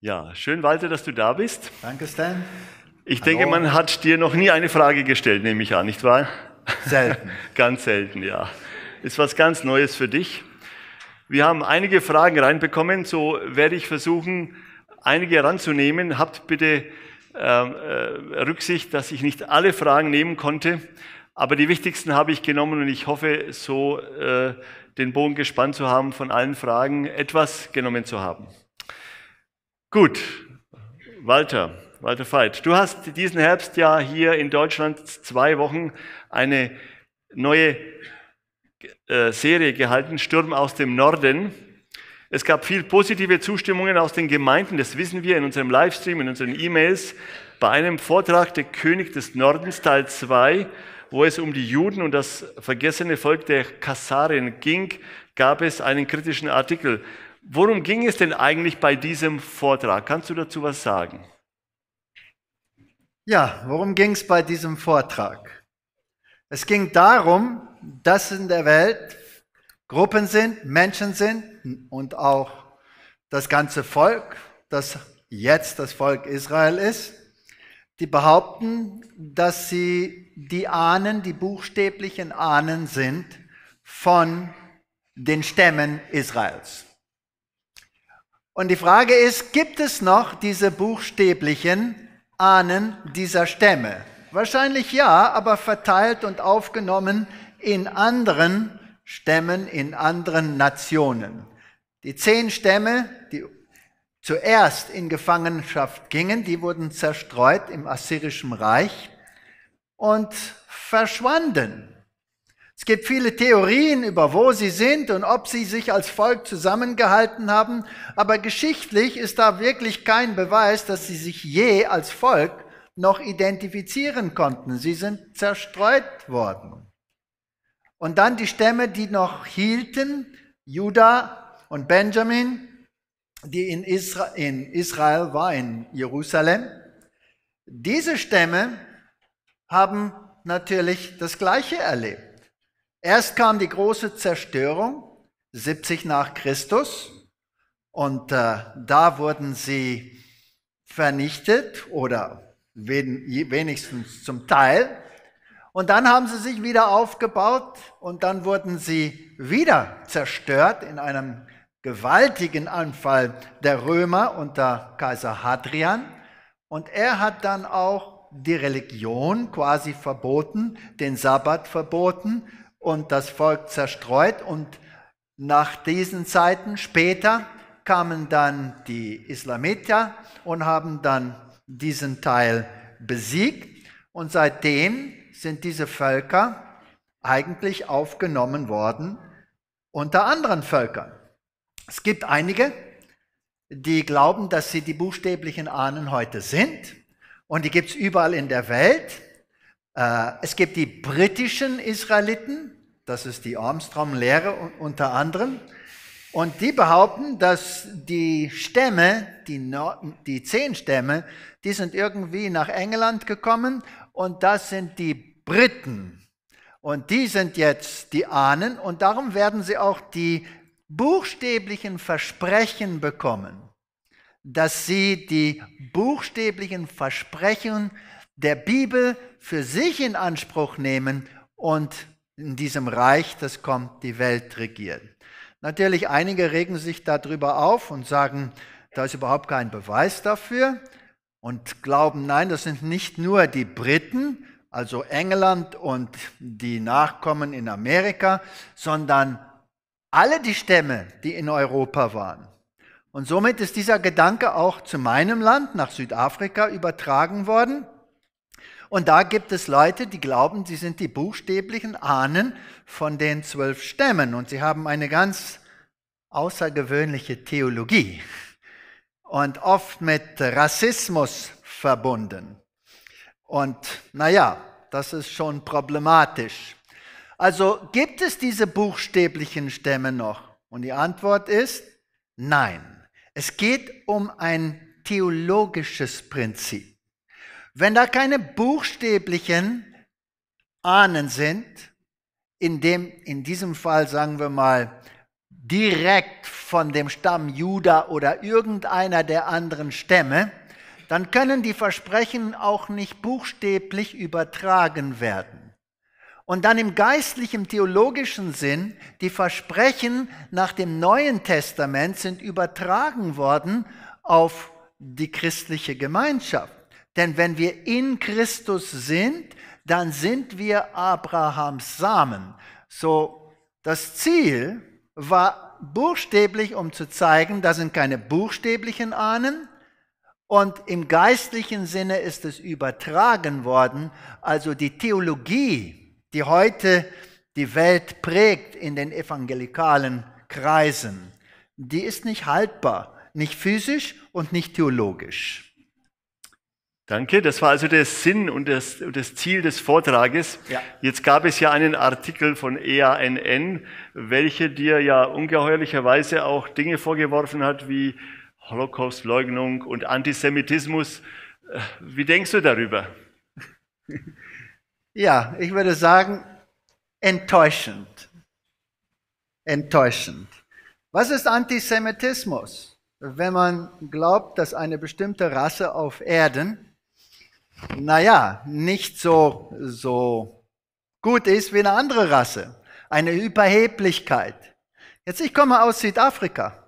Ja, schön, Walter, dass du da bist. Danke, Stan. Ich Hallo. denke, man hat dir noch nie eine Frage gestellt, nehme ich an, nicht wahr? Selten. ganz selten, ja. Ist was ganz Neues für dich. Wir haben einige Fragen reinbekommen, so werde ich versuchen, einige heranzunehmen. Habt bitte ähm, äh, Rücksicht, dass ich nicht alle Fragen nehmen konnte, aber die wichtigsten habe ich genommen und ich hoffe, so äh, den Bogen gespannt zu haben, von allen Fragen etwas genommen zu haben. Gut, Walter, Walter Veit, du hast diesen Herbst ja hier in Deutschland zwei Wochen eine neue äh, Serie gehalten, Sturm aus dem Norden. Es gab viel positive Zustimmungen aus den Gemeinden, das wissen wir in unserem Livestream, in unseren E-Mails, bei einem Vortrag der König des Nordens, Teil 2, wo es um die Juden und das vergessene Volk der Kassarien ging, gab es einen kritischen Artikel. Worum ging es denn eigentlich bei diesem Vortrag? Kannst du dazu was sagen? Ja, worum ging es bei diesem Vortrag? Es ging darum, dass in der Welt Gruppen sind, Menschen sind und auch das ganze Volk, das jetzt das Volk Israel ist, die behaupten, dass sie die Ahnen, die buchstäblichen Ahnen sind von den Stämmen Israels. Und die Frage ist, gibt es noch diese buchstäblichen Ahnen dieser Stämme? Wahrscheinlich ja, aber verteilt und aufgenommen in anderen Stämmen, in anderen Nationen. Die zehn Stämme, die zuerst in Gefangenschaft gingen, die wurden zerstreut im Assyrischen Reich und verschwanden. Es gibt viele Theorien über wo sie sind und ob sie sich als Volk zusammengehalten haben, aber geschichtlich ist da wirklich kein Beweis, dass sie sich je als Volk noch identifizieren konnten. Sie sind zerstreut worden. Und dann die Stämme, die noch hielten, Juda und Benjamin, die in, Isra in Israel war, in Jerusalem. Diese Stämme haben natürlich das Gleiche erlebt. Erst kam die große Zerstörung, 70 nach Christus, und äh, da wurden sie vernichtet oder wenigstens zum Teil. Und dann haben sie sich wieder aufgebaut und dann wurden sie wieder zerstört in einem gewaltigen Anfall der Römer unter Kaiser Hadrian. Und er hat dann auch die Religion quasi verboten, den Sabbat verboten und das Volk zerstreut. Und nach diesen Zeiten später kamen dann die Islamiter und haben dann diesen Teil besiegt. Und seitdem sind diese Völker eigentlich aufgenommen worden unter anderen Völkern. Es gibt einige, die glauben, dass sie die buchstäblichen Ahnen heute sind. Und die gibt es überall in der Welt. Äh, es gibt die britischen Israeliten, das ist die Armstrong-Lehre unter anderem. Und die behaupten, dass die Stämme, die, no die zehn Stämme, die sind irgendwie nach England gekommen und das sind die Briten. Und die sind jetzt die Ahnen und darum werden sie auch die buchstäblichen Versprechen bekommen, dass sie die buchstäblichen Versprechen der Bibel für sich in Anspruch nehmen und in diesem Reich, das kommt, die Welt regieren. Natürlich, einige regen sich darüber auf und sagen, da ist überhaupt kein Beweis dafür und glauben, nein, das sind nicht nur die Briten, also England und die Nachkommen in Amerika, sondern alle die Stämme, die in Europa waren. Und somit ist dieser Gedanke auch zu meinem Land, nach Südafrika, übertragen worden. Und da gibt es Leute, die glauben, sie sind die buchstäblichen Ahnen von den zwölf Stämmen. Und sie haben eine ganz außergewöhnliche Theologie und oft mit Rassismus verbunden. Und naja, das ist schon problematisch. Also gibt es diese buchstäblichen Stämme noch? Und die Antwort ist nein. Es geht um ein theologisches Prinzip. Wenn da keine buchstäblichen Ahnen sind, in, dem, in diesem Fall sagen wir mal direkt von dem Stamm Juda oder irgendeiner der anderen Stämme, dann können die Versprechen auch nicht buchstäblich übertragen werden. Und dann im geistlichen, theologischen Sinn, die Versprechen nach dem Neuen Testament sind übertragen worden auf die christliche Gemeinschaft. Denn wenn wir in Christus sind, dann sind wir Abrahams Samen. So, das Ziel war buchstäblich, um zu zeigen, da sind keine buchstäblichen Ahnen. Und im geistlichen Sinne ist es übertragen worden. Also die Theologie, die heute die Welt prägt in den evangelikalen Kreisen, die ist nicht haltbar, nicht physisch und nicht theologisch. Danke, das war also der Sinn und das, und das Ziel des Vortrages. Ja. Jetzt gab es ja einen Artikel von EANN, welche dir ja ungeheuerlicherweise auch Dinge vorgeworfen hat wie Holocaustleugnung und Antisemitismus. Äh, wie denkst du darüber? Ja, ich würde sagen, enttäuschend. Enttäuschend. Was ist Antisemitismus? Wenn man glaubt, dass eine bestimmte Rasse auf Erden naja, nicht so, so gut ist wie eine andere Rasse. Eine Überheblichkeit. Jetzt, ich komme aus Südafrika.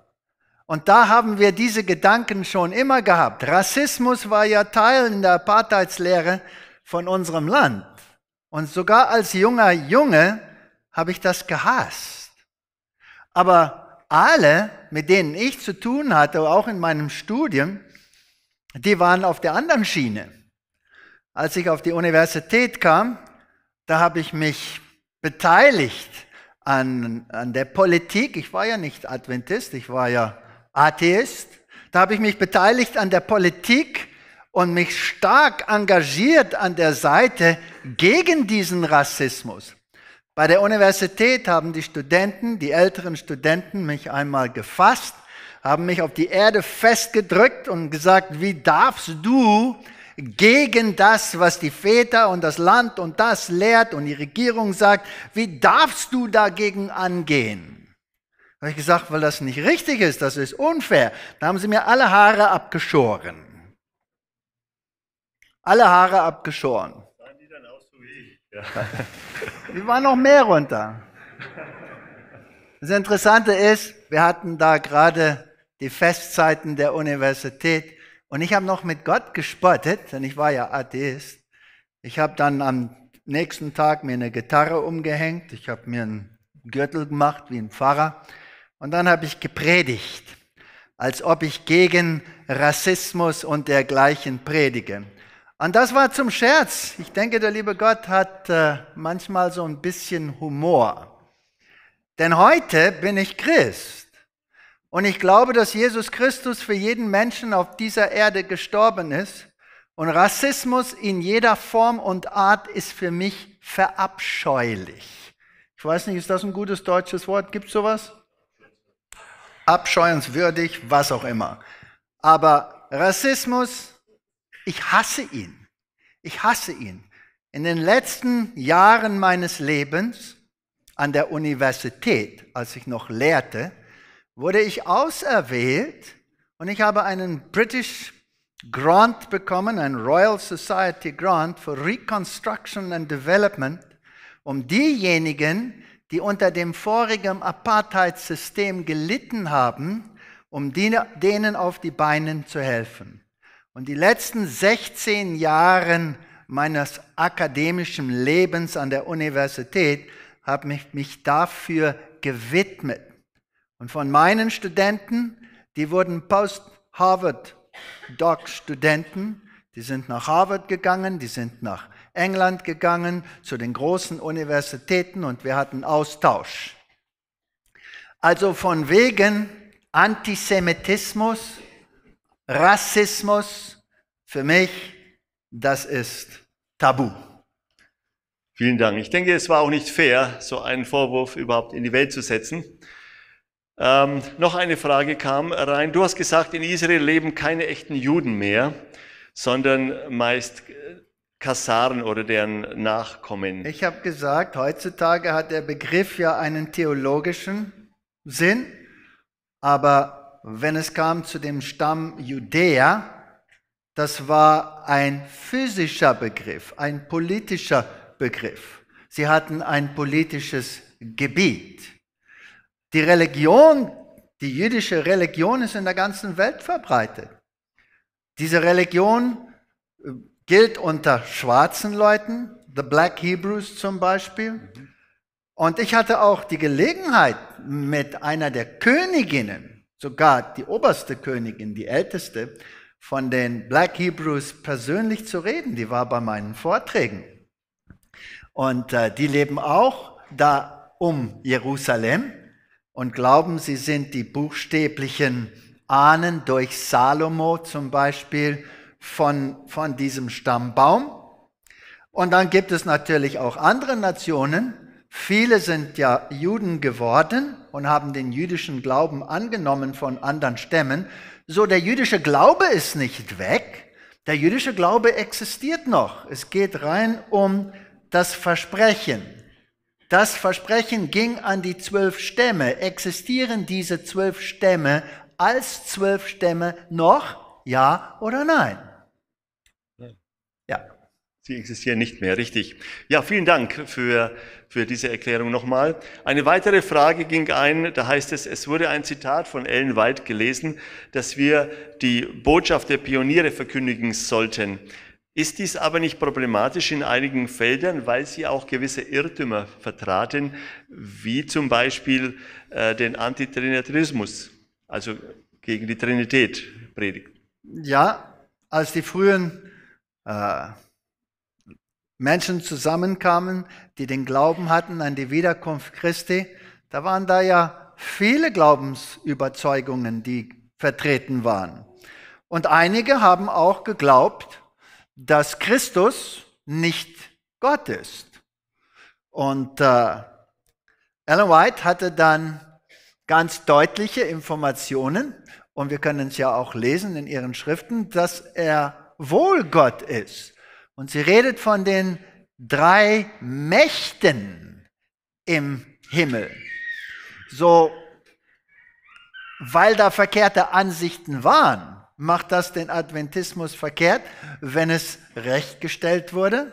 Und da haben wir diese Gedanken schon immer gehabt. Rassismus war ja Teil in der Apartheidslehre von unserem Land. Und sogar als junger Junge habe ich das gehasst. Aber alle, mit denen ich zu tun hatte, auch in meinem Studium, die waren auf der anderen Schiene. Als ich auf die Universität kam, da habe ich mich beteiligt an, an der Politik. Ich war ja nicht Adventist, ich war ja Atheist. Da habe ich mich beteiligt an der Politik und mich stark engagiert an der Seite gegen diesen Rassismus. Bei der Universität haben die Studenten, die älteren Studenten, mich einmal gefasst, haben mich auf die Erde festgedrückt und gesagt, wie darfst du gegen das, was die Väter und das Land und das lehrt und die Regierung sagt. Wie darfst du dagegen angehen? Da habe ich gesagt, weil das nicht richtig ist, das ist unfair. Da haben sie mir alle Haare abgeschoren. Alle Haare abgeschoren. Waren die dann auch so wie ich? Ja. Die waren noch mehr runter. Das Interessante ist, wir hatten da gerade die Festzeiten der Universität und ich habe noch mit Gott gespottet, denn ich war ja Atheist. Ich habe dann am nächsten Tag mir eine Gitarre umgehängt, ich habe mir einen Gürtel gemacht wie ein Pfarrer und dann habe ich gepredigt, als ob ich gegen Rassismus und dergleichen predige. Und das war zum Scherz. Ich denke, der liebe Gott hat äh, manchmal so ein bisschen Humor. Denn heute bin ich Christ. Und ich glaube, dass Jesus Christus für jeden Menschen auf dieser Erde gestorben ist. Und Rassismus in jeder Form und Art ist für mich verabscheulich. Ich weiß nicht, ist das ein gutes deutsches Wort? Gibt es sowas? Abscheuenswürdig, was auch immer. Aber Rassismus, ich hasse ihn. Ich hasse ihn. In den letzten Jahren meines Lebens an der Universität, als ich noch lehrte, wurde ich auserwählt und ich habe einen British Grant bekommen, einen Royal Society Grant für Reconstruction and Development, um diejenigen, die unter dem vorigen Apartheid-System gelitten haben, um denen auf die Beine zu helfen. Und die letzten 16 Jahre meines akademischen Lebens an der Universität habe ich mich dafür gewidmet. Und von meinen Studenten, die wurden Post-Harvard-Doc-Studenten, die sind nach Harvard gegangen, die sind nach England gegangen, zu den großen Universitäten und wir hatten Austausch. Also von wegen Antisemitismus, Rassismus, für mich, das ist Tabu. Vielen Dank. Ich denke, es war auch nicht fair, so einen Vorwurf überhaupt in die Welt zu setzen. Ähm, noch eine Frage kam rein. Du hast gesagt, in Israel leben keine echten Juden mehr, sondern meist äh, Kassaren oder deren Nachkommen. Ich habe gesagt, heutzutage hat der Begriff ja einen theologischen Sinn, aber wenn es kam zu dem Stamm Judäa, das war ein physischer Begriff, ein politischer Begriff. Sie hatten ein politisches Gebiet. Die Religion, die jüdische Religion ist in der ganzen Welt verbreitet. Diese Religion äh, gilt unter schwarzen Leuten, The Black Hebrews zum Beispiel. Und ich hatte auch die Gelegenheit, mit einer der Königinnen, sogar die oberste Königin, die älteste, von den Black Hebrews persönlich zu reden. Die war bei meinen Vorträgen. Und äh, die leben auch da um Jerusalem und glauben, sie sind die buchstäblichen Ahnen durch Salomo zum Beispiel von, von diesem Stammbaum. Und dann gibt es natürlich auch andere Nationen. Viele sind ja Juden geworden und haben den jüdischen Glauben angenommen von anderen Stämmen. So, der jüdische Glaube ist nicht weg. Der jüdische Glaube existiert noch. Es geht rein um das Versprechen. Das Versprechen ging an die zwölf Stämme. Existieren diese zwölf Stämme als zwölf Stämme noch? Ja oder nein? Ja. Sie existieren nicht mehr, richtig. Ja, vielen Dank für, für diese Erklärung nochmal. Eine weitere Frage ging ein, da heißt es, es wurde ein Zitat von Ellen White gelesen, dass wir die Botschaft der Pioniere verkündigen sollten. Ist dies aber nicht problematisch in einigen Feldern, weil sie auch gewisse Irrtümer vertraten, wie zum Beispiel äh, den Antitrinitarismus, also gegen die Trinität predigt? Ja, als die frühen äh, Menschen zusammenkamen, die den Glauben hatten an die Wiederkunft Christi, da waren da ja viele Glaubensüberzeugungen, die vertreten waren. Und einige haben auch geglaubt, dass Christus nicht Gott ist. Und äh, Ellen White hatte dann ganz deutliche Informationen, und wir können es ja auch lesen in ihren Schriften, dass er wohl Gott ist. Und sie redet von den drei Mächten im Himmel. So, weil da verkehrte Ansichten waren, Macht das den Adventismus verkehrt, wenn es rechtgestellt wurde?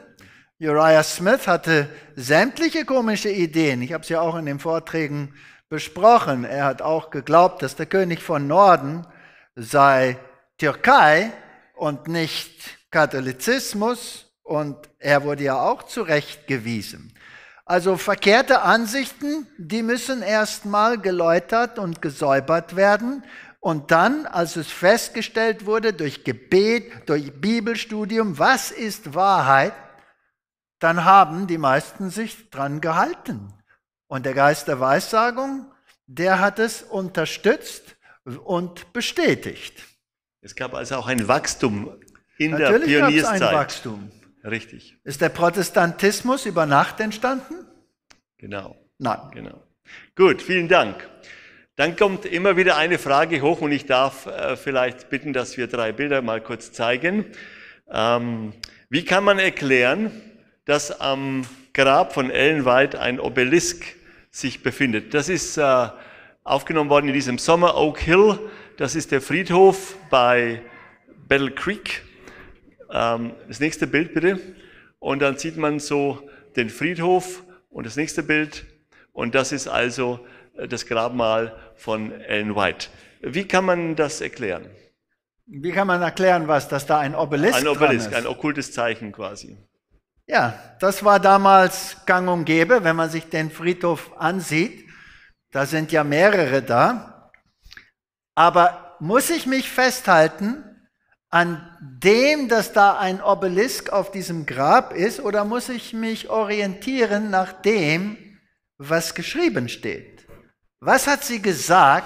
Uriah Smith hatte sämtliche komische Ideen. Ich habe es ja auch in den Vorträgen besprochen. Er hat auch geglaubt, dass der König von Norden sei Türkei und nicht Katholizismus. Und er wurde ja auch zurechtgewiesen. Also verkehrte Ansichten, die müssen erstmal geläutert und gesäubert werden. Und dann, als es festgestellt wurde durch Gebet, durch Bibelstudium, was ist Wahrheit, dann haben die meisten sich dran gehalten. Und der Geist der Weissagung, der hat es unterstützt und bestätigt. Es gab also auch ein Wachstum in Natürlich der Pionierzeit. Natürlich ein Wachstum. Richtig. Ist der Protestantismus über Nacht entstanden? Genau. Nein. Genau. Gut, vielen Dank. Dann kommt immer wieder eine Frage hoch und ich darf äh, vielleicht bitten, dass wir drei Bilder mal kurz zeigen. Ähm, wie kann man erklären, dass am Grab von Ellenwald ein Obelisk sich befindet? Das ist äh, aufgenommen worden in diesem Sommer, Oak Hill. Das ist der Friedhof bei Battle Creek. Ähm, das nächste Bild bitte. Und dann sieht man so den Friedhof und das nächste Bild. Und das ist also äh, das Grabmal von Ellen White. Wie kann man das erklären? Wie kann man erklären, was, dass da ein Obelisk, ein Obelisk, ein okkultes Zeichen quasi. Ja, das war damals gang und gäbe, wenn man sich den Friedhof ansieht. Da sind ja mehrere da. Aber muss ich mich festhalten an dem, dass da ein Obelisk auf diesem Grab ist, oder muss ich mich orientieren nach dem, was geschrieben steht? Was hat sie gesagt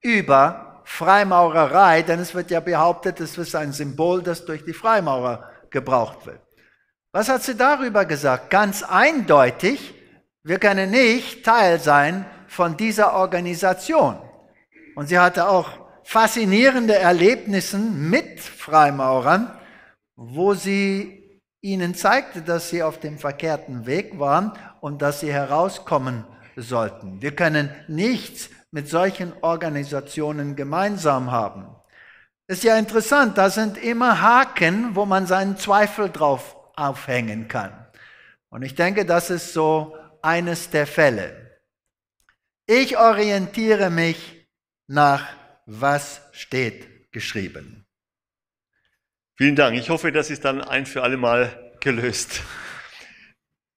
über Freimaurerei? Denn es wird ja behauptet, es ist ein Symbol, das durch die Freimaurer gebraucht wird. Was hat sie darüber gesagt? Ganz eindeutig, wir können nicht Teil sein von dieser Organisation. Und sie hatte auch faszinierende Erlebnisse mit Freimaurern, wo sie ihnen zeigte, dass sie auf dem verkehrten Weg waren und dass sie herauskommen sollten. Wir können nichts mit solchen Organisationen gemeinsam haben. Ist ja interessant, da sind immer Haken, wo man seinen Zweifel drauf aufhängen kann. Und ich denke, das ist so eines der Fälle. Ich orientiere mich nach, was steht geschrieben. Vielen Dank. Ich hoffe, das ist dann ein für alle Mal gelöst.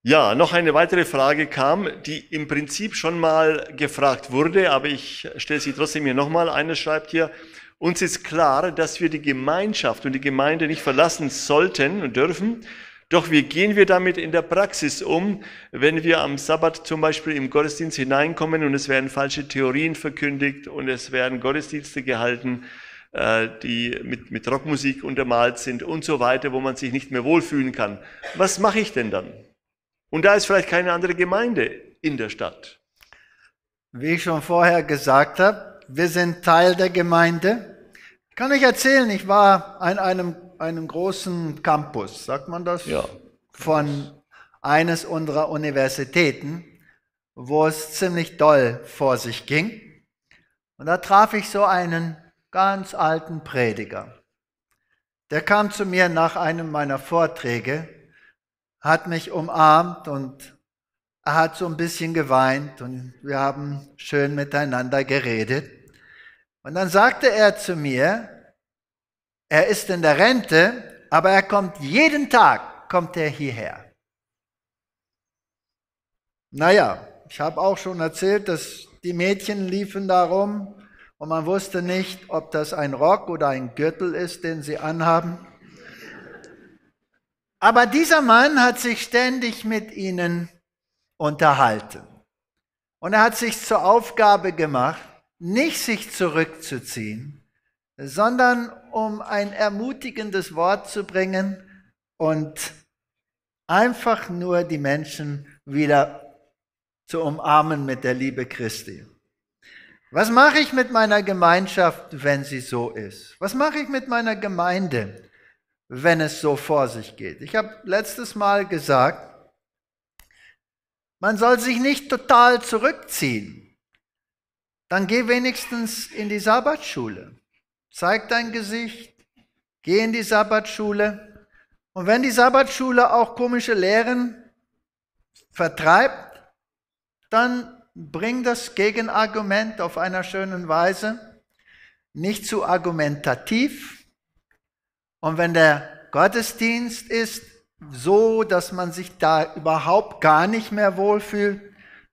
Ja, noch eine weitere Frage kam, die im Prinzip schon mal gefragt wurde, aber ich stelle sie trotzdem hier nochmal. Einer schreibt hier, uns ist klar, dass wir die Gemeinschaft und die Gemeinde nicht verlassen sollten und dürfen, doch wie gehen wir damit in der Praxis um, wenn wir am Sabbat zum Beispiel im Gottesdienst hineinkommen und es werden falsche Theorien verkündigt und es werden Gottesdienste gehalten, äh, die mit, mit Rockmusik untermalt sind und so weiter, wo man sich nicht mehr wohlfühlen kann. Was mache ich denn dann? Und da ist vielleicht keine andere Gemeinde in der Stadt. Wie ich schon vorher gesagt habe, wir sind Teil der Gemeinde. Kann ich erzählen, ich war an einem, einem großen Campus, sagt man das? Ja. Von eines unserer Universitäten, wo es ziemlich doll vor sich ging. Und da traf ich so einen ganz alten Prediger. Der kam zu mir nach einem meiner Vorträge hat mich umarmt und er hat so ein bisschen geweint und wir haben schön miteinander geredet. Und dann sagte er zu mir, er ist in der Rente, aber er kommt jeden Tag, kommt er hierher. Naja, ich habe auch schon erzählt, dass die Mädchen liefen darum und man wusste nicht, ob das ein Rock oder ein Gürtel ist, den sie anhaben. Aber dieser Mann hat sich ständig mit ihnen unterhalten. Und er hat sich zur Aufgabe gemacht, nicht sich zurückzuziehen, sondern um ein ermutigendes Wort zu bringen und einfach nur die Menschen wieder zu umarmen mit der Liebe Christi. Was mache ich mit meiner Gemeinschaft, wenn sie so ist? Was mache ich mit meiner Gemeinde, wenn es so vor sich geht. Ich habe letztes Mal gesagt, man soll sich nicht total zurückziehen. Dann geh wenigstens in die Sabbatschule. Zeig dein Gesicht, geh in die Sabbatschule. Und wenn die Sabbatschule auch komische Lehren vertreibt, dann bring das Gegenargument auf einer schönen Weise. Nicht zu argumentativ, und wenn der Gottesdienst ist so, dass man sich da überhaupt gar nicht mehr wohlfühlt,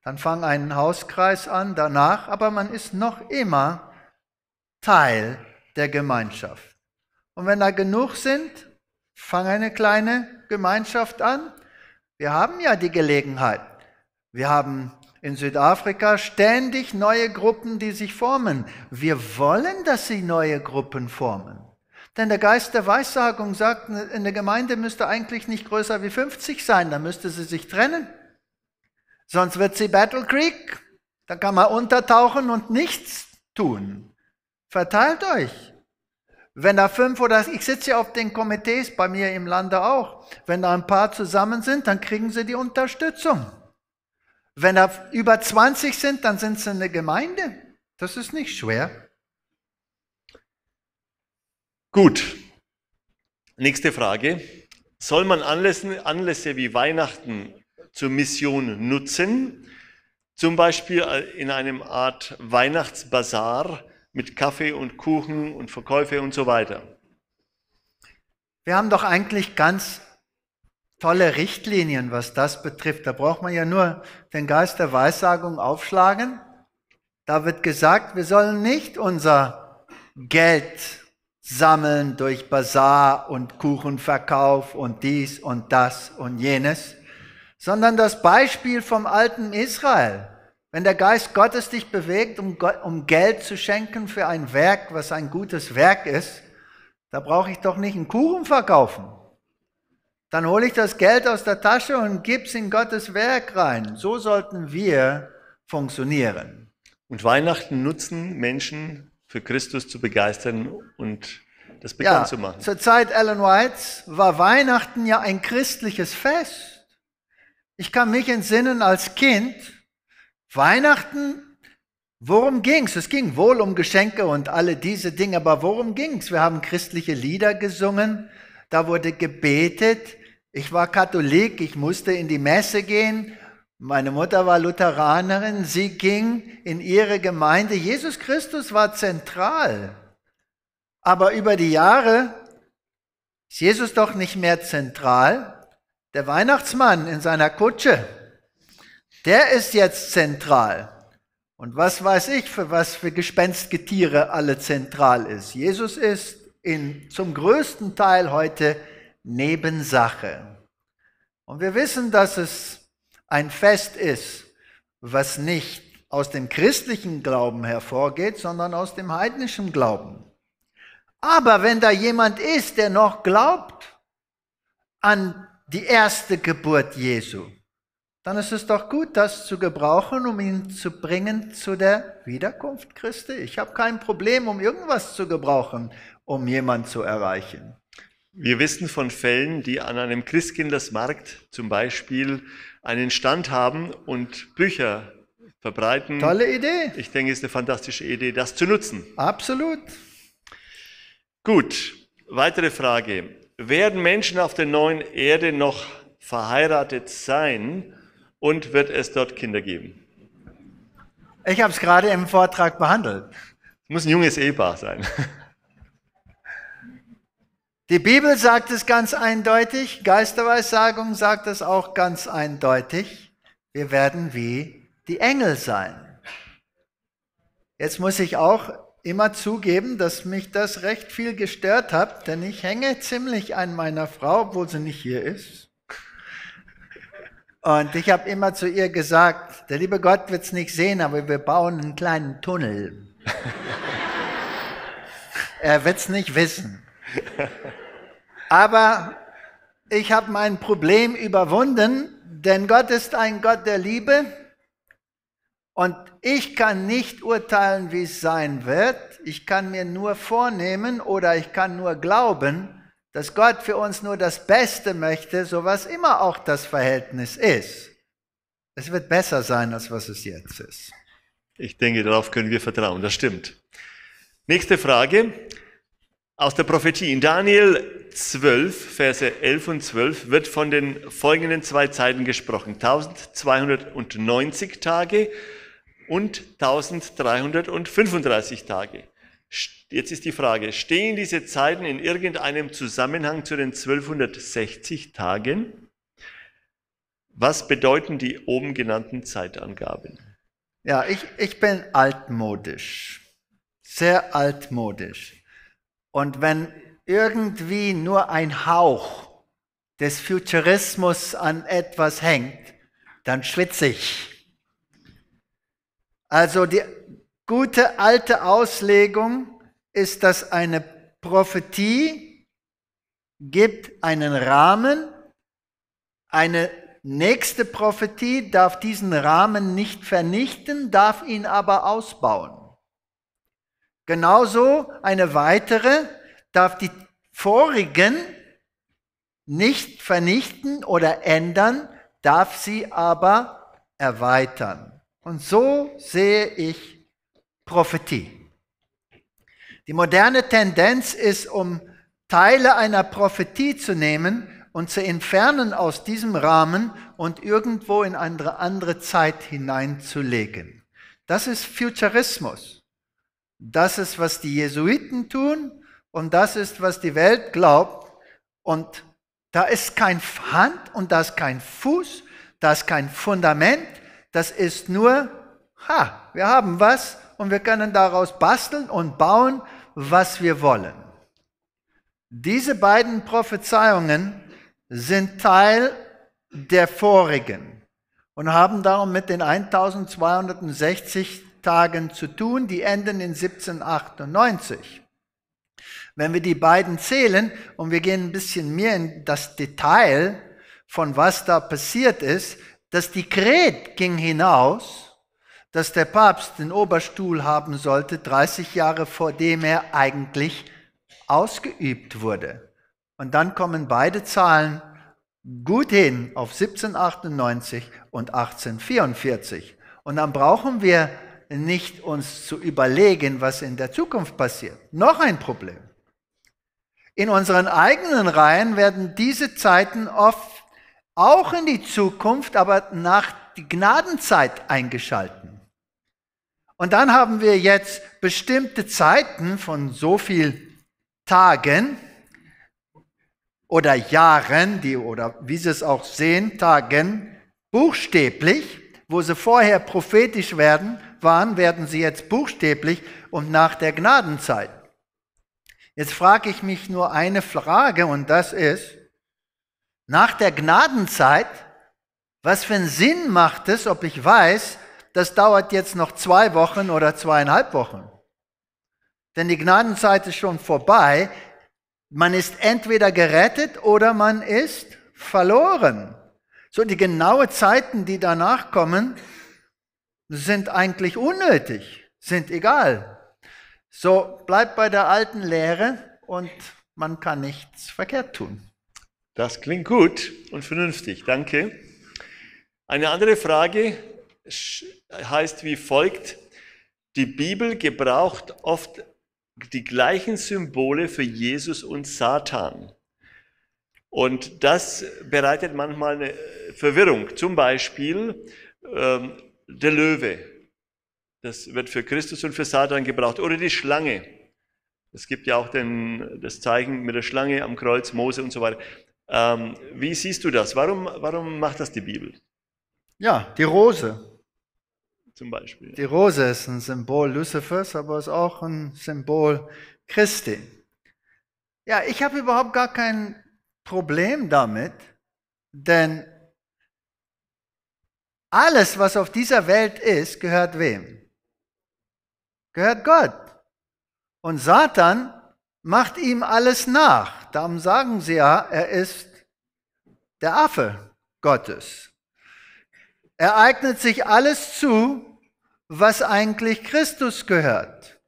dann fang einen Hauskreis an danach, aber man ist noch immer Teil der Gemeinschaft. Und wenn da genug sind, fang eine kleine Gemeinschaft an. Wir haben ja die Gelegenheit. Wir haben in Südafrika ständig neue Gruppen, die sich formen. Wir wollen, dass sie neue Gruppen formen. Denn der Geist der Weissagung sagt, in der Gemeinde müsste eigentlich nicht größer wie 50 sein, dann müsste sie sich trennen. Sonst wird sie Battle Creek, dann kann man untertauchen und nichts tun. Verteilt euch. Wenn da fünf oder ich sitze ja auf den Komitees bei mir im Lande auch. Wenn da ein paar zusammen sind, dann kriegen sie die Unterstützung. Wenn da über 20 sind, dann sind sie eine Gemeinde. Das ist nicht schwer. Gut, nächste Frage. Soll man Anlässe, Anlässe wie Weihnachten zur Mission nutzen? Zum Beispiel äh, in einem Art Weihnachtsbazar mit Kaffee und Kuchen und Verkäufe und so weiter. Wir haben doch eigentlich ganz tolle Richtlinien, was das betrifft. Da braucht man ja nur den Geist der Weissagung aufschlagen. Da wird gesagt, wir sollen nicht unser Geld sammeln durch Bazar und Kuchenverkauf und dies und das und jenes, sondern das Beispiel vom alten Israel. Wenn der Geist Gottes dich bewegt, um, um Geld zu schenken für ein Werk, was ein gutes Werk ist, da brauche ich doch nicht einen Kuchen verkaufen. Dann hole ich das Geld aus der Tasche und gib's in Gottes Werk rein. So sollten wir funktionieren. Und Weihnachten nutzen Menschen für Christus zu begeistern und das bekannt ja, zu machen. Zur Zeit Ellen White war Weihnachten ja ein christliches Fest. Ich kann mich entsinnen als Kind, Weihnachten, worum ging's? Es ging wohl um Geschenke und alle diese Dinge, aber worum ging's? Wir haben christliche Lieder gesungen, da wurde gebetet. Ich war Katholik, ich musste in die Messe gehen meine Mutter war Lutheranerin, sie ging in ihre Gemeinde. Jesus Christus war zentral. Aber über die Jahre ist Jesus doch nicht mehr zentral. Der Weihnachtsmann in seiner Kutsche, der ist jetzt zentral. Und was weiß ich, für was für Gespenstgetiere alle zentral ist. Jesus ist in, zum größten Teil heute Nebensache. Und wir wissen, dass es ein Fest ist, was nicht aus dem christlichen Glauben hervorgeht, sondern aus dem heidnischen Glauben. Aber wenn da jemand ist, der noch glaubt an die erste Geburt Jesu, dann ist es doch gut, das zu gebrauchen, um ihn zu bringen zu der Wiederkunft Christi. Ich habe kein Problem, um irgendwas zu gebrauchen, um jemand zu erreichen. Wir wissen von Fällen, die an einem Christkindersmarkt zum Beispiel einen Stand haben und Bücher verbreiten. Tolle Idee. Ich denke, es ist eine fantastische Idee, das zu nutzen. Absolut. Gut, weitere Frage. Werden Menschen auf der neuen Erde noch verheiratet sein und wird es dort Kinder geben? Ich habe es gerade im Vortrag behandelt. Es muss ein junges Ehepaar sein. Die Bibel sagt es ganz eindeutig, Geisterweissagung sagt es auch ganz eindeutig, wir werden wie die Engel sein. Jetzt muss ich auch immer zugeben, dass mich das recht viel gestört hat, denn ich hänge ziemlich an meiner Frau, obwohl sie nicht hier ist. Und ich habe immer zu ihr gesagt, der liebe Gott wird es nicht sehen, aber wir bauen einen kleinen Tunnel. er wird es nicht wissen. Aber ich habe mein Problem überwunden, denn Gott ist ein Gott der Liebe und ich kann nicht urteilen, wie es sein wird. Ich kann mir nur vornehmen oder ich kann nur glauben, dass Gott für uns nur das Beste möchte, so was immer auch das Verhältnis ist. Es wird besser sein, als was es jetzt ist. Ich denke, darauf können wir vertrauen. Das stimmt. Nächste Frage. Aus der Prophetie in Daniel 12, Verse 11 und 12 wird von den folgenden zwei Zeiten gesprochen. 1290 Tage und 1335 Tage. Jetzt ist die Frage, stehen diese Zeiten in irgendeinem Zusammenhang zu den 1260 Tagen? Was bedeuten die oben genannten Zeitangaben? Ja, ich, ich bin altmodisch, sehr altmodisch. Und wenn irgendwie nur ein Hauch des Futurismus an etwas hängt, dann schwitze ich. Also die gute alte Auslegung ist, dass eine Prophetie gibt einen Rahmen, eine nächste Prophetie darf diesen Rahmen nicht vernichten, darf ihn aber ausbauen. Genauso eine weitere darf die vorigen nicht vernichten oder ändern, darf sie aber erweitern. Und so sehe ich Prophetie. Die moderne Tendenz ist, um Teile einer Prophetie zu nehmen und zu entfernen aus diesem Rahmen und irgendwo in eine andere Zeit hineinzulegen. Das ist Futurismus. Das ist, was die Jesuiten tun und das ist, was die Welt glaubt. Und da ist kein Hand und da ist kein Fuß, da ist kein Fundament, das ist nur, ha, wir haben was und wir können daraus basteln und bauen, was wir wollen. Diese beiden Prophezeiungen sind Teil der vorigen und haben darum mit den 1260 Tagen zu tun, die enden in 1798. Wenn wir die beiden zählen und wir gehen ein bisschen mehr in das Detail von was da passiert ist, das Dekret ging hinaus, dass der Papst den Oberstuhl haben sollte, 30 Jahre vor dem er eigentlich ausgeübt wurde. Und dann kommen beide Zahlen gut hin auf 1798 und 1844. Und dann brauchen wir nicht uns zu überlegen, was in der Zukunft passiert. Noch ein Problem. In unseren eigenen Reihen werden diese Zeiten oft auch in die Zukunft, aber nach die Gnadenzeit eingeschalten. Und dann haben wir jetzt bestimmte Zeiten von so viel Tagen oder Jahren, die oder wie Sie es auch sehen, Tagen buchstäblich wo sie vorher prophetisch werden, waren, werden sie jetzt buchstäblich und nach der Gnadenzeit. Jetzt frage ich mich nur eine Frage und das ist, nach der Gnadenzeit, was für einen Sinn macht es, ob ich weiß, das dauert jetzt noch zwei Wochen oder zweieinhalb Wochen? Denn die Gnadenzeit ist schon vorbei. Man ist entweder gerettet oder man ist verloren. So, die genauen Zeiten, die danach kommen, sind eigentlich unnötig, sind egal. So, bleibt bei der alten Lehre und man kann nichts verkehrt tun. Das klingt gut und vernünftig, danke. Eine andere Frage heißt wie folgt, die Bibel gebraucht oft die gleichen Symbole für Jesus und Satan. Und das bereitet manchmal eine Verwirrung. Zum Beispiel ähm, der Löwe. Das wird für Christus und für Satan gebraucht. Oder die Schlange. Es gibt ja auch den, das Zeichen mit der Schlange am Kreuz, Mose und so weiter. Ähm, wie siehst du das? Warum, warum macht das die Bibel? Ja, die Rose. Zum Beispiel. Die Rose ist ein Symbol Lucifers, aber ist auch ein Symbol Christi. Ja, ich habe überhaupt gar kein Problem damit, denn alles, was auf dieser Welt ist, gehört wem? Gehört Gott. Und Satan macht ihm alles nach. Darum sagen sie ja, er ist der Affe Gottes. Er eignet sich alles zu, was eigentlich Christus gehört.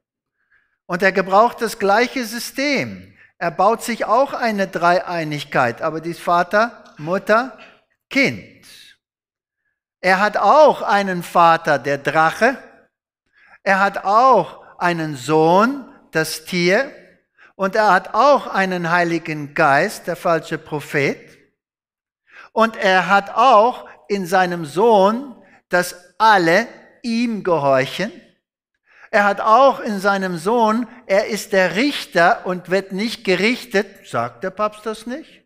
Und er gebraucht das gleiche System. Er baut sich auch eine Dreieinigkeit, aber dies Vater, Mutter, Kind. Er hat auch einen Vater, der Drache. Er hat auch einen Sohn, das Tier. Und er hat auch einen Heiligen Geist, der falsche Prophet. Und er hat auch in seinem Sohn, dass alle ihm gehorchen. Er hat auch in seinem Sohn, er ist der Richter und wird nicht gerichtet, sagt der Papst das nicht,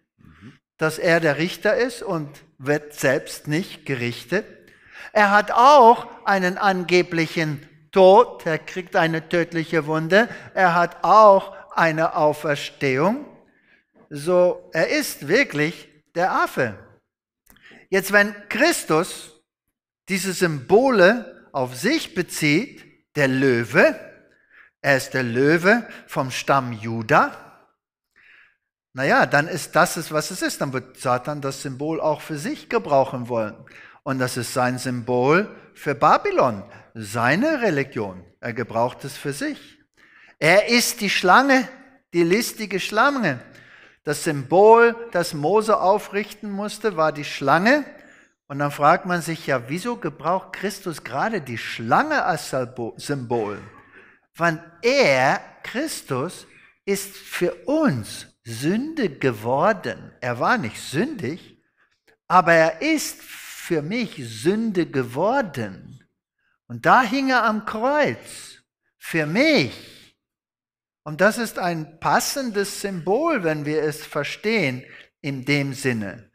dass er der Richter ist und wird selbst nicht gerichtet. Er hat auch einen angeblichen Tod, er kriegt eine tödliche Wunde, er hat auch eine Auferstehung. So, er ist wirklich der Affe. Jetzt, wenn Christus diese Symbole auf sich bezieht, der Löwe. Er ist der Löwe vom Stamm Juda. Naja, dann ist das, es, was es ist. Dann wird Satan das Symbol auch für sich gebrauchen wollen. Und das ist sein Symbol für Babylon, seine Religion. Er gebraucht es für sich. Er ist die Schlange, die listige Schlange. Das Symbol, das Mose aufrichten musste, war die Schlange, und dann fragt man sich ja, wieso gebraucht Christus gerade die Schlange als Symbol? Wann er, Christus, ist für uns Sünde geworden. Er war nicht sündig, aber er ist für mich Sünde geworden. Und da hing er am Kreuz. Für mich. Und das ist ein passendes Symbol, wenn wir es verstehen, in dem Sinne.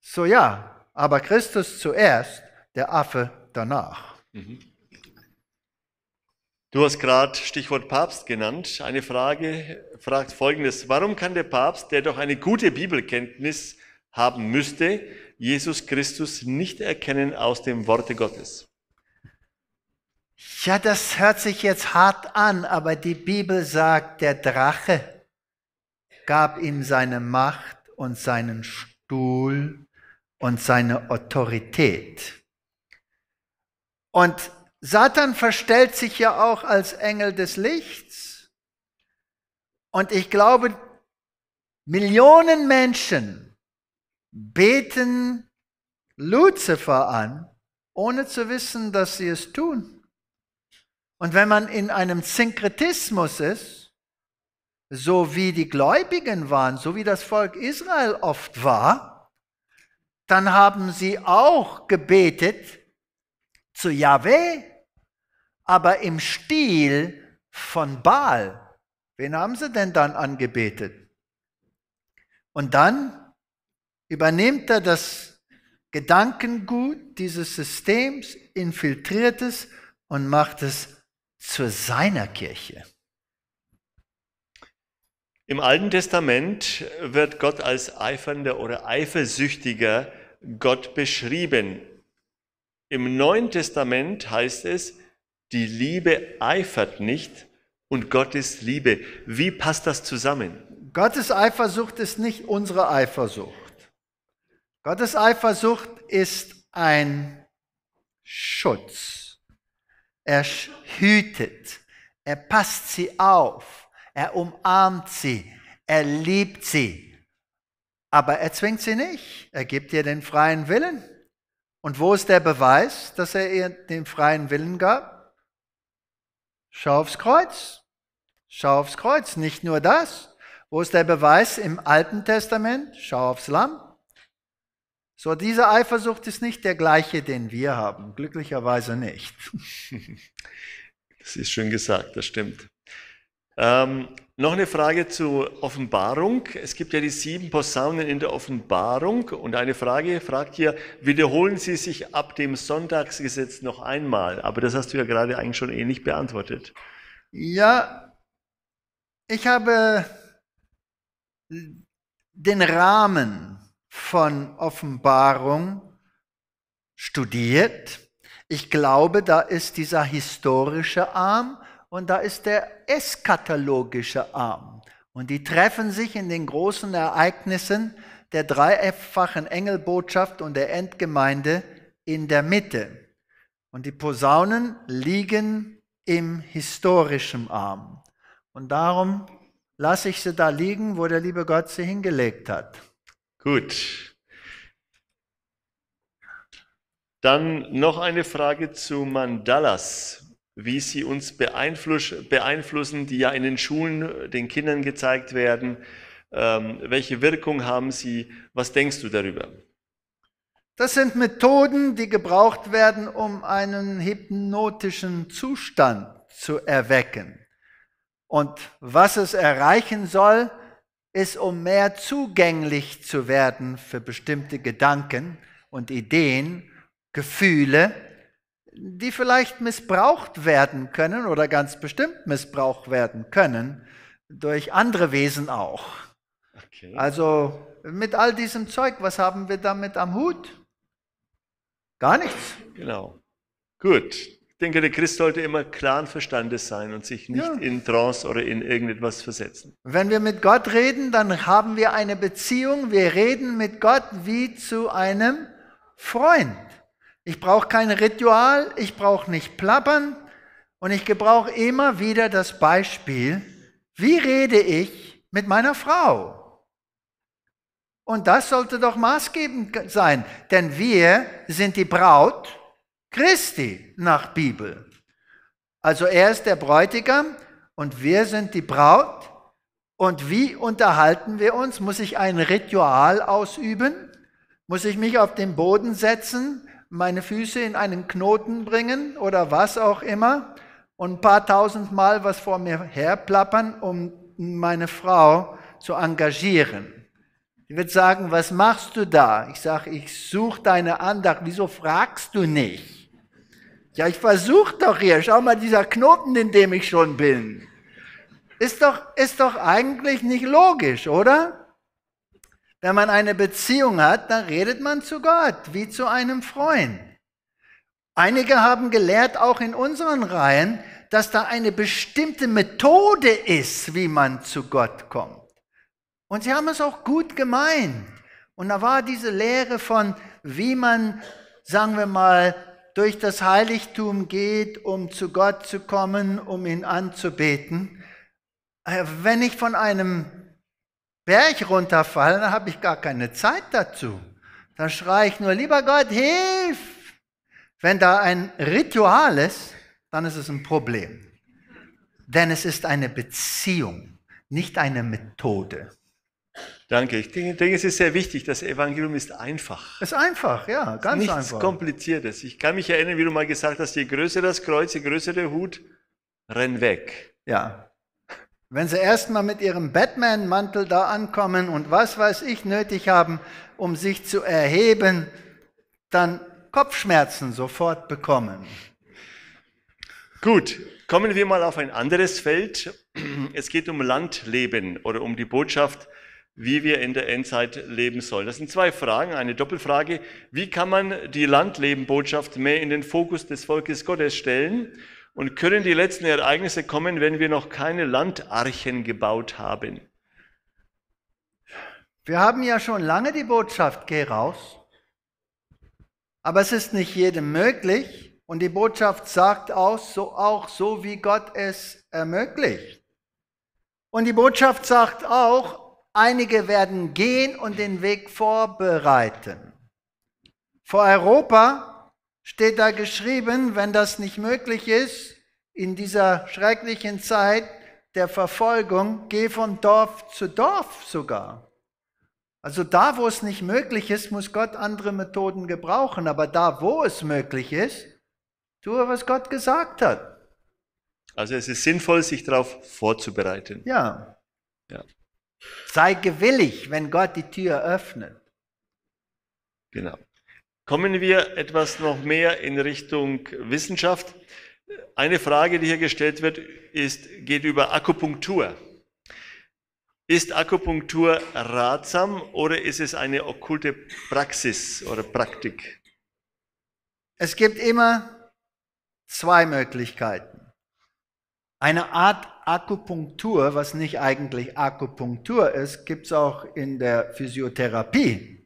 So ja, aber Christus zuerst, der Affe danach. Mhm. Du hast gerade Stichwort Papst genannt. Eine Frage fragt folgendes. Warum kann der Papst, der doch eine gute Bibelkenntnis haben müsste, Jesus Christus nicht erkennen aus dem Worte Gottes? Ja, das hört sich jetzt hart an, aber die Bibel sagt, der Drache gab ihm seine Macht und seinen Stuhl und seine Autorität. Und Satan verstellt sich ja auch als Engel des Lichts. Und ich glaube, Millionen Menschen beten Luzifer an, ohne zu wissen, dass sie es tun. Und wenn man in einem Synkretismus ist, so wie die Gläubigen waren, so wie das Volk Israel oft war, dann haben sie auch gebetet zu Yahweh, aber im Stil von Baal. Wen haben sie denn dann angebetet? Und dann übernimmt er das Gedankengut dieses Systems, infiltriert es und macht es zu seiner Kirche. Im Alten Testament wird Gott als eifernder oder eifersüchtiger Gott beschrieben. Im Neuen Testament heißt es, die Liebe eifert nicht und Gott ist Liebe. Wie passt das zusammen? Gottes Eifersucht ist nicht unsere Eifersucht. Gottes Eifersucht ist ein Schutz. Er hütet, er passt sie auf, er umarmt sie, er liebt sie. Aber er zwingt sie nicht. Er gibt ihr den freien Willen. Und wo ist der Beweis, dass er ihr den freien Willen gab? Schau aufs Kreuz. Schau aufs Kreuz. Nicht nur das. Wo ist der Beweis im Alten Testament? Schau aufs Lamm. So, diese Eifersucht ist nicht der gleiche, den wir haben. Glücklicherweise nicht. Das ist schön gesagt, das stimmt. Ähm, noch eine Frage zur Offenbarung. Es gibt ja die sieben Posaunen in der Offenbarung und eine Frage fragt hier, wiederholen sie sich ab dem Sonntagsgesetz noch einmal? Aber das hast du ja gerade eigentlich schon ähnlich eh beantwortet. Ja, ich habe den Rahmen von Offenbarung studiert. Ich glaube, da ist dieser historische Arm und da ist der eskatologische Arm. Und die treffen sich in den großen Ereignissen der dreifachen Engelbotschaft und der Endgemeinde in der Mitte. Und die Posaunen liegen im historischen Arm. Und darum lasse ich sie da liegen, wo der liebe Gott sie hingelegt hat. Gut. Dann noch eine Frage zu Mandalas wie sie uns beeinflussen, die ja in den Schulen äh, den Kindern gezeigt werden. Ähm, welche Wirkung haben sie? Was denkst du darüber? Das sind Methoden, die gebraucht werden, um einen hypnotischen Zustand zu erwecken. Und was es erreichen soll, ist, um mehr zugänglich zu werden für bestimmte Gedanken und Ideen, Gefühle, die vielleicht missbraucht werden können oder ganz bestimmt missbraucht werden können durch andere Wesen auch. Okay. Also mit all diesem Zeug, was haben wir damit am Hut? Gar nichts. Genau. Gut. Ich denke, der Christ sollte immer klaren Verstandes sein und sich nicht ja. in Trance oder in irgendetwas versetzen. Wenn wir mit Gott reden, dann haben wir eine Beziehung. Wir reden mit Gott wie zu einem Freund. Ich brauche kein Ritual, ich brauche nicht plappern und ich gebrauche immer wieder das Beispiel, wie rede ich mit meiner Frau? Und das sollte doch maßgebend sein, denn wir sind die Braut Christi nach Bibel. Also er ist der Bräutigam und wir sind die Braut. Und wie unterhalten wir uns? Muss ich ein Ritual ausüben? Muss ich mich auf den Boden setzen? meine Füße in einen Knoten bringen oder was auch immer und ein paar tausend Mal was vor mir herplappern, um meine Frau zu engagieren. Sie wird sagen, was machst du da? Ich sage, ich suche deine Andacht. Wieso fragst du nicht? Ja, ich versuche doch hier. Schau mal, dieser Knoten, in dem ich schon bin. Ist doch, ist doch eigentlich nicht logisch, oder? Wenn man eine Beziehung hat, dann redet man zu Gott, wie zu einem Freund. Einige haben gelehrt, auch in unseren Reihen, dass da eine bestimmte Methode ist, wie man zu Gott kommt. Und sie haben es auch gut gemeint. Und da war diese Lehre von, wie man, sagen wir mal, durch das Heiligtum geht, um zu Gott zu kommen, um ihn anzubeten. Äh, wenn ich von einem Berg runterfallen, dann habe ich gar keine Zeit dazu. Dann schreie ich nur, lieber Gott, hilf! Wenn da ein Ritual ist, dann ist es ein Problem. Denn es ist eine Beziehung, nicht eine Methode. Danke. Ich denke, es ist sehr wichtig. Das Evangelium ist einfach. Ist einfach, ja, ganz Nichts einfach. Nichts Kompliziertes. Ich kann mich erinnern, wie du mal gesagt hast, je größer das Kreuz, je größer der Hut, renn weg. Ja. Wenn sie erstmal mit ihrem Batman-Mantel da ankommen und was weiß ich nötig haben, um sich zu erheben, dann Kopfschmerzen sofort bekommen. Gut, kommen wir mal auf ein anderes Feld. Es geht um Landleben oder um die Botschaft, wie wir in der Endzeit leben sollen. Das sind zwei Fragen, eine Doppelfrage. Wie kann man die Landlebenbotschaft mehr in den Fokus des Volkes Gottes stellen? und können die letzten Ereignisse kommen, wenn wir noch keine Landarchen gebaut haben. Wir haben ja schon lange die Botschaft, geh raus. Aber es ist nicht jedem möglich. Und die Botschaft sagt auch so, auch so, wie Gott es ermöglicht. Und die Botschaft sagt auch, einige werden gehen und den Weg vorbereiten. Vor Europa steht da geschrieben, wenn das nicht möglich ist, in dieser schrecklichen Zeit der Verfolgung, geh von Dorf zu Dorf sogar. Also da, wo es nicht möglich ist, muss Gott andere Methoden gebrauchen, aber da, wo es möglich ist, tue, was Gott gesagt hat. Also es ist sinnvoll, sich darauf vorzubereiten. Ja. ja. Sei gewillig, wenn Gott die Tür öffnet. Genau. Kommen wir etwas noch mehr in Richtung Wissenschaft. Eine Frage, die hier gestellt wird, ist, geht über Akupunktur. Ist Akupunktur ratsam oder ist es eine okkulte Praxis oder Praktik? Es gibt immer zwei Möglichkeiten. Eine Art Akupunktur, was nicht eigentlich Akupunktur ist, gibt es auch in der Physiotherapie.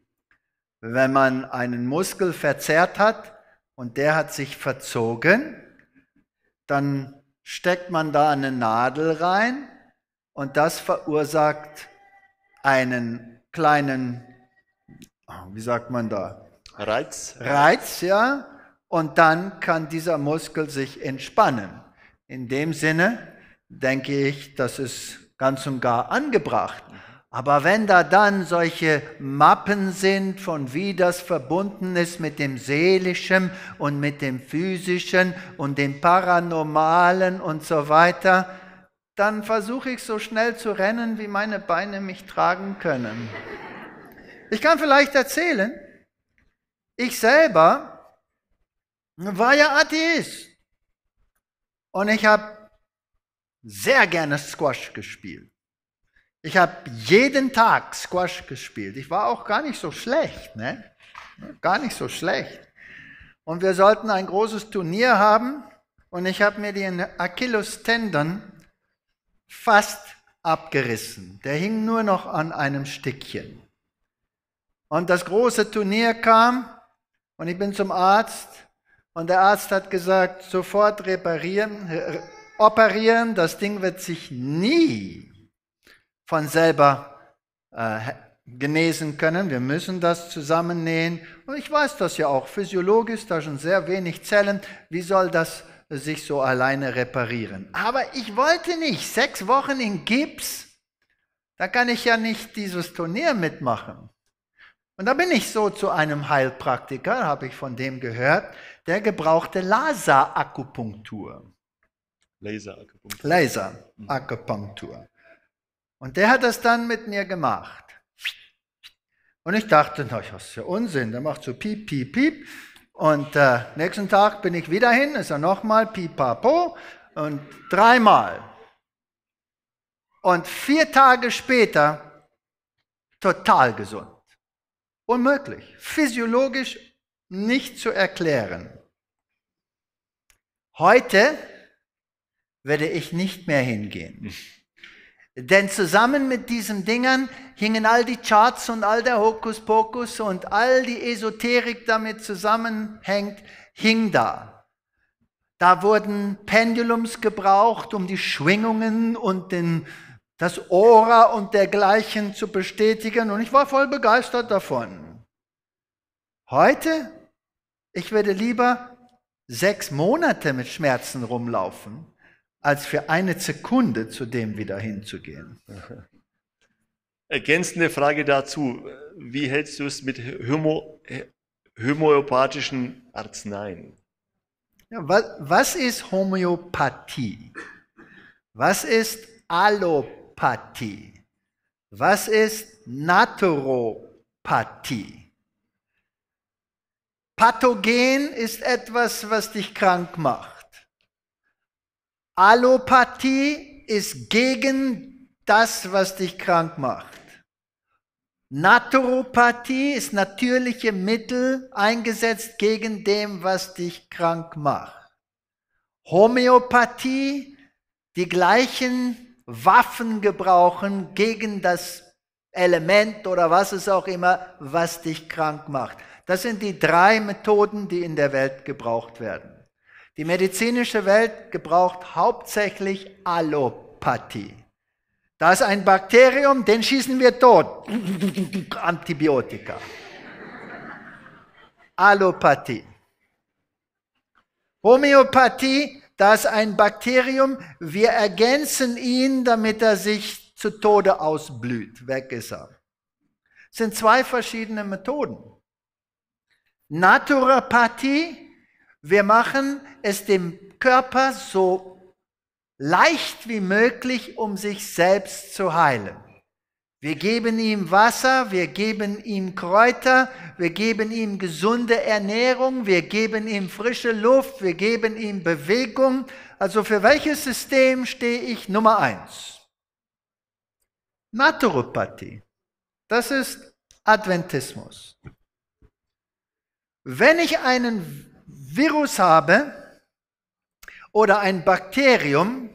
Wenn man einen Muskel verzerrt hat und der hat sich verzogen, dann steckt man da eine Nadel rein und das verursacht einen kleinen, ah, wie sagt man da? Reiz. Reiz, ja. Und dann kann dieser Muskel sich entspannen. In dem Sinne denke ich, das ist ganz und gar angebracht. Aber wenn da dann solche Mappen sind, von wie das verbunden ist mit dem Seelischen und mit dem Physischen und dem Paranormalen und so weiter, dann versuche ich so schnell zu rennen, wie meine Beine mich tragen können. Ich kann vielleicht erzählen, ich selber war ja Atheist und ich habe sehr gerne Squash gespielt. Ich habe jeden Tag Squash gespielt. Ich war auch gar nicht so schlecht, ne? Gar nicht so schlecht. Und wir sollten ein großes Turnier haben. Und ich habe mir den Achillustendon fast abgerissen. Der hing nur noch an einem Stickchen. Und das große Turnier kam und ich bin zum Arzt und der Arzt hat gesagt, sofort reparieren, operieren, das Ding wird sich nie von selber äh, genesen können. Wir müssen das zusammennähen. Und ich weiß das ja auch physiologisch, da sind sehr wenig Zellen. Wie soll das sich so alleine reparieren? Aber ich wollte nicht sechs Wochen in Gips. Da kann ich ja nicht dieses Turnier mitmachen. Und da bin ich so zu einem Heilpraktiker, habe ich von dem gehört, der gebrauchte Laserakupunktur. Laserakupunktur. Laserakupunktur. Mhm. Und der hat das dann mit mir gemacht. Und ich dachte, na, das ist ja Unsinn. Der macht so piep, piep, piep. Und äh, nächsten Tag bin ich wieder hin, ist er nochmal piep, papo. und dreimal. Und vier Tage später total gesund. Unmöglich. Physiologisch nicht zu erklären. Heute werde ich nicht mehr hingehen. Denn zusammen mit diesen Dingern hingen all die Charts und all der Hokuspokus und all die Esoterik damit zusammenhängt, hing da. Da wurden Pendulums gebraucht, um die Schwingungen und den, das Ora und dergleichen zu bestätigen und ich war voll begeistert davon. Heute, ich würde lieber sechs Monate mit Schmerzen rumlaufen, als für eine Sekunde zu dem wieder hinzugehen. Ergänzende Frage dazu. Wie hältst du es mit Homo, homöopathischen Arzneien? Ja, was, was ist Homöopathie? Was ist Allopathie? Was ist Naturopathie? Pathogen ist etwas, was dich krank macht. Allopathie ist gegen das, was dich krank macht. Naturopathie ist natürliche Mittel eingesetzt gegen dem, was dich krank macht. Homöopathie, die gleichen Waffen gebrauchen gegen das Element oder was es auch immer, was dich krank macht. Das sind die drei Methoden, die in der Welt gebraucht werden. Die medizinische Welt gebraucht hauptsächlich Allopathie. Da ist ein Bakterium, den schießen wir tot. Antibiotika. Allopathie. Homöopathie, da ist ein Bakterium, wir ergänzen ihn, damit er sich zu Tode ausblüht. Weg ist er. Das sind zwei verschiedene Methoden. Naturopathie, wir machen es dem Körper so leicht wie möglich, um sich selbst zu heilen. Wir geben ihm Wasser, wir geben ihm Kräuter, wir geben ihm gesunde Ernährung, wir geben ihm frische Luft, wir geben ihm Bewegung. Also für welches System stehe ich Nummer eins? Naturopathie. Das ist Adventismus. Wenn ich einen Virus habe oder ein Bakterium,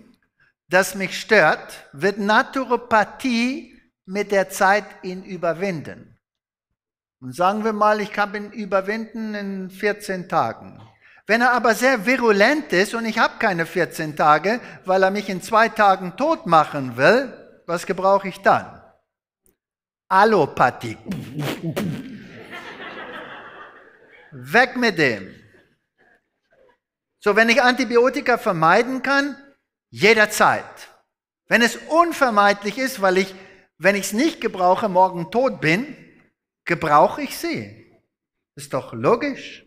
das mich stört, wird Naturopathie mit der Zeit ihn überwinden. Und sagen wir mal, ich kann ihn überwinden in 14 Tagen. Wenn er aber sehr virulent ist und ich habe keine 14 Tage, weil er mich in zwei Tagen tot machen will, was gebrauche ich dann? Allopathie. Weg mit dem. So, wenn ich Antibiotika vermeiden kann, jederzeit. Wenn es unvermeidlich ist, weil ich, wenn ich es nicht gebrauche, morgen tot bin, gebrauche ich sie. Ist doch logisch.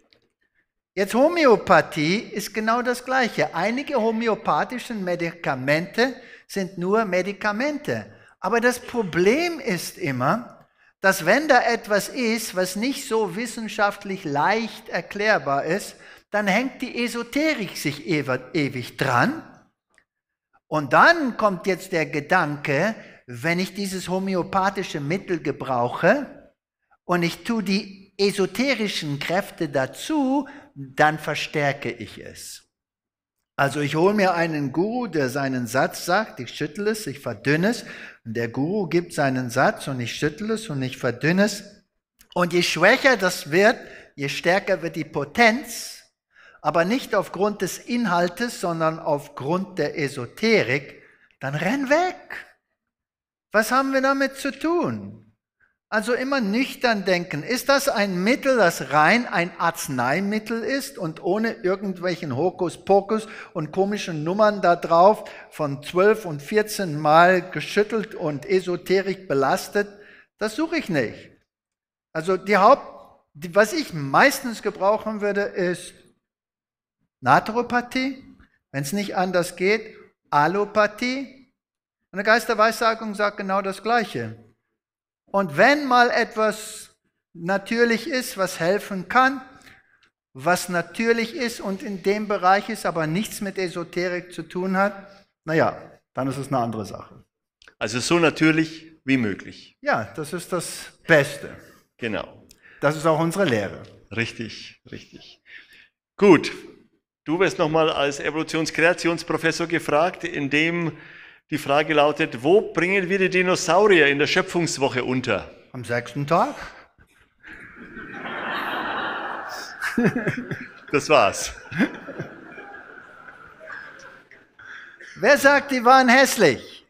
Jetzt Homöopathie ist genau das Gleiche. Einige homöopathische Medikamente sind nur Medikamente. Aber das Problem ist immer, dass wenn da etwas ist, was nicht so wissenschaftlich leicht erklärbar ist, dann hängt die Esoterik sich ewig dran. Und dann kommt jetzt der Gedanke, wenn ich dieses homöopathische Mittel gebrauche und ich tue die esoterischen Kräfte dazu, dann verstärke ich es. Also ich hole mir einen Guru, der seinen Satz sagt, ich schüttel es, ich verdünne es. Und der Guru gibt seinen Satz und ich schüttel es und ich verdünne es. Und je schwächer das wird, je stärker wird die Potenz aber nicht aufgrund des Inhaltes, sondern aufgrund der Esoterik, dann renn weg. Was haben wir damit zu tun? Also immer nüchtern denken. Ist das ein Mittel, das rein ein Arzneimittel ist und ohne irgendwelchen Hokuspokus und komischen Nummern da drauf von zwölf und vierzehn Mal geschüttelt und esoterisch belastet? Das suche ich nicht. Also die Haupt, was ich meistens gebrauchen würde, ist Naturopathie, wenn es nicht anders geht, Allopathie. Und eine Geisterweissagung sagt genau das Gleiche. Und wenn mal etwas natürlich ist, was helfen kann, was natürlich ist und in dem Bereich ist, aber nichts mit Esoterik zu tun hat, naja, dann ist es eine andere Sache. Also so natürlich wie möglich. Ja, das ist das Beste. Genau. Das ist auch unsere Lehre. Richtig, richtig. Gut, Du wirst nochmal als Evolutionskreationsprofessor gefragt, indem die Frage lautet, wo bringen wir die Dinosaurier in der Schöpfungswoche unter? Am sechsten Tag. Das war's. Wer sagt, die waren hässlich?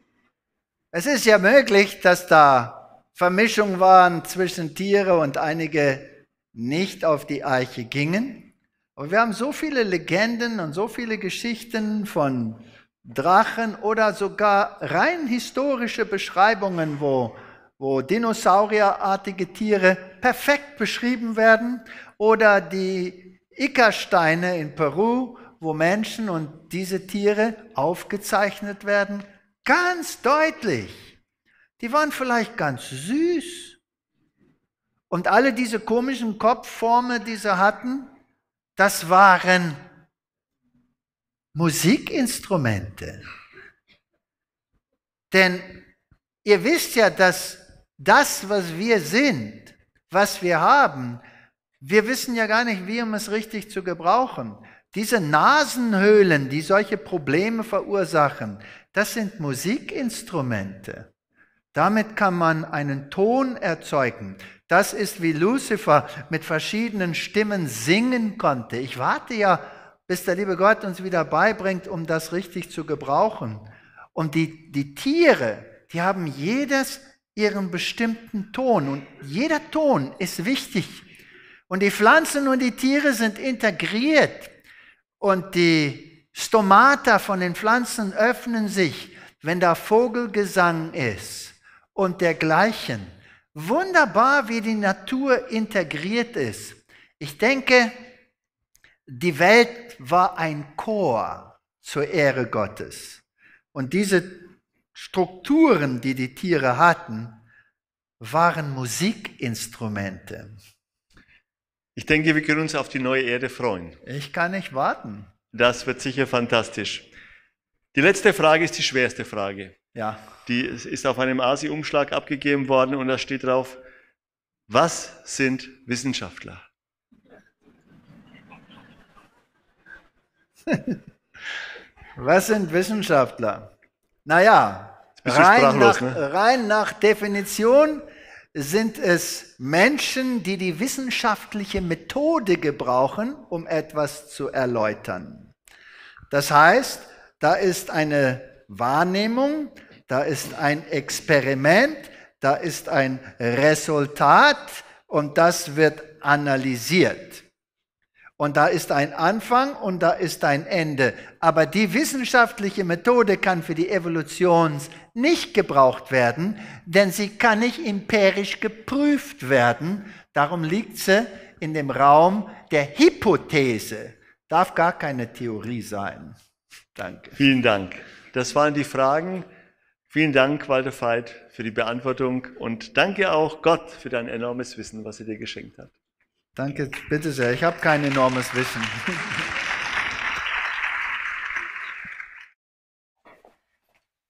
Es ist ja möglich, dass da Vermischung waren zwischen Tiere und einige nicht auf die Eiche gingen. Und wir haben so viele Legenden und so viele Geschichten von Drachen oder sogar rein historische Beschreibungen, wo, wo dinosaurierartige Tiere perfekt beschrieben werden oder die Ickersteine in Peru, wo Menschen und diese Tiere aufgezeichnet werden, ganz deutlich. Die waren vielleicht ganz süß. Und alle diese komischen Kopfformen, die sie hatten, das waren Musikinstrumente. Denn ihr wisst ja, dass das, was wir sind, was wir haben, wir wissen ja gar nicht, wie um es richtig zu gebrauchen. Diese Nasenhöhlen, die solche Probleme verursachen, das sind Musikinstrumente. Damit kann man einen Ton erzeugen. Das ist wie Lucifer mit verschiedenen Stimmen singen konnte. Ich warte ja, bis der liebe Gott uns wieder beibringt, um das richtig zu gebrauchen. Und die, die Tiere, die haben jedes ihren bestimmten Ton. Und jeder Ton ist wichtig. Und die Pflanzen und die Tiere sind integriert. Und die Stomata von den Pflanzen öffnen sich, wenn da Vogelgesang ist und dergleichen. Wunderbar, wie die Natur integriert ist. Ich denke, die Welt war ein Chor zur Ehre Gottes. Und diese Strukturen, die die Tiere hatten, waren Musikinstrumente. Ich denke, wir können uns auf die neue Erde freuen. Ich kann nicht warten. Das wird sicher fantastisch. Die letzte Frage ist die schwerste Frage. Ja. Die ist auf einem ASI-Umschlag abgegeben worden und da steht drauf, was sind Wissenschaftler? was sind Wissenschaftler? Naja, rein nach, ne? rein nach Definition sind es Menschen, die die wissenschaftliche Methode gebrauchen, um etwas zu erläutern. Das heißt, da ist eine Wahrnehmung, da ist ein Experiment, da ist ein Resultat und das wird analysiert. Und da ist ein Anfang und da ist ein Ende. Aber die wissenschaftliche Methode kann für die Evolution nicht gebraucht werden, denn sie kann nicht empirisch geprüft werden. Darum liegt sie in dem Raum der Hypothese. Darf gar keine Theorie sein. Danke. Vielen Dank. Das waren die Fragen. Vielen Dank, Walter Veit, für die Beantwortung und danke auch Gott für dein enormes Wissen, was er dir geschenkt hat. Danke, bitte sehr. Ich habe kein enormes Wissen.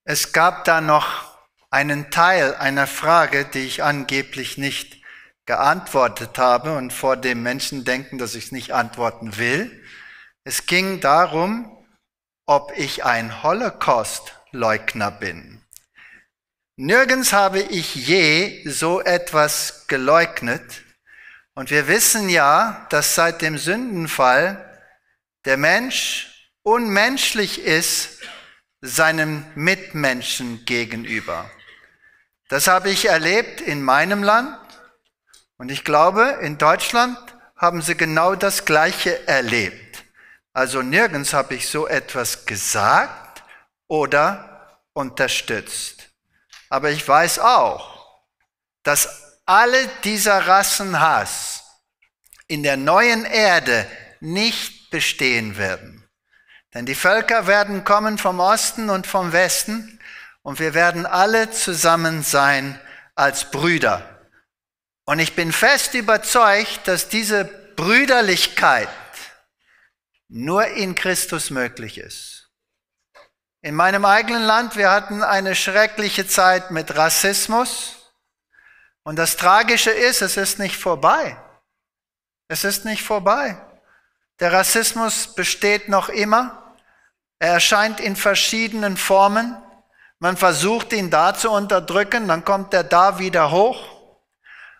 Es gab da noch einen Teil einer Frage, die ich angeblich nicht geantwortet habe und vor dem Menschen denken, dass ich es nicht antworten will. Es ging darum, ob ich ein Holocaust-Leugner bin. Nirgends habe ich je so etwas geleugnet. Und wir wissen ja, dass seit dem Sündenfall der Mensch unmenschlich ist seinem Mitmenschen gegenüber. Das habe ich erlebt in meinem Land und ich glaube, in Deutschland haben sie genau das Gleiche erlebt. Also nirgends habe ich so etwas gesagt oder unterstützt. Aber ich weiß auch, dass alle dieser Rassenhass in der neuen Erde nicht bestehen werden. Denn die Völker werden kommen vom Osten und vom Westen und wir werden alle zusammen sein als Brüder. Und ich bin fest überzeugt, dass diese Brüderlichkeit nur in Christus möglich ist. In meinem eigenen Land, wir hatten eine schreckliche Zeit mit Rassismus. Und das Tragische ist, es ist nicht vorbei. Es ist nicht vorbei. Der Rassismus besteht noch immer. Er erscheint in verschiedenen Formen. Man versucht ihn da zu unterdrücken, dann kommt er da wieder hoch.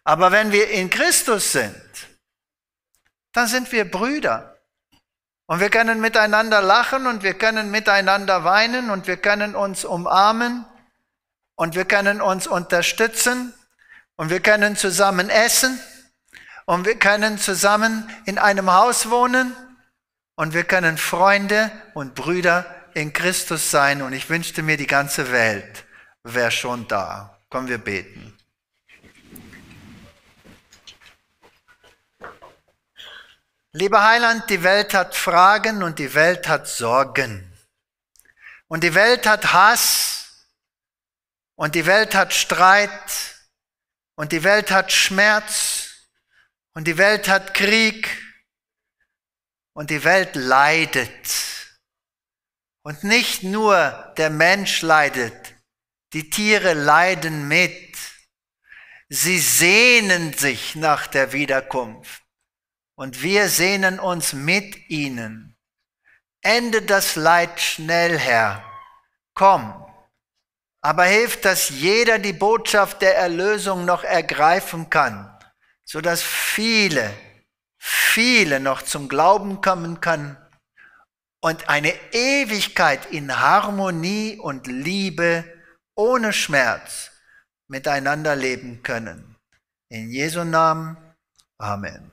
Aber wenn wir in Christus sind, dann sind wir Brüder. Und wir können miteinander lachen und wir können miteinander weinen und wir können uns umarmen und wir können uns unterstützen und wir können zusammen essen und wir können zusammen in einem Haus wohnen und wir können Freunde und Brüder in Christus sein. Und ich wünschte mir, die ganze Welt wäre schon da. Kommen wir beten. Lieber Heiland, die Welt hat Fragen und die Welt hat Sorgen. Und die Welt hat Hass und die Welt hat Streit und die Welt hat Schmerz und die Welt hat Krieg und die Welt leidet. Und nicht nur der Mensch leidet, die Tiere leiden mit. Sie sehnen sich nach der Wiederkunft und wir sehnen uns mit ihnen. Ende das Leid schnell, Herr. Komm. Aber hilf, dass jeder die Botschaft der Erlösung noch ergreifen kann, so dass viele, viele noch zum Glauben kommen können und eine Ewigkeit in Harmonie und Liebe ohne Schmerz miteinander leben können. In Jesu Namen. Amen.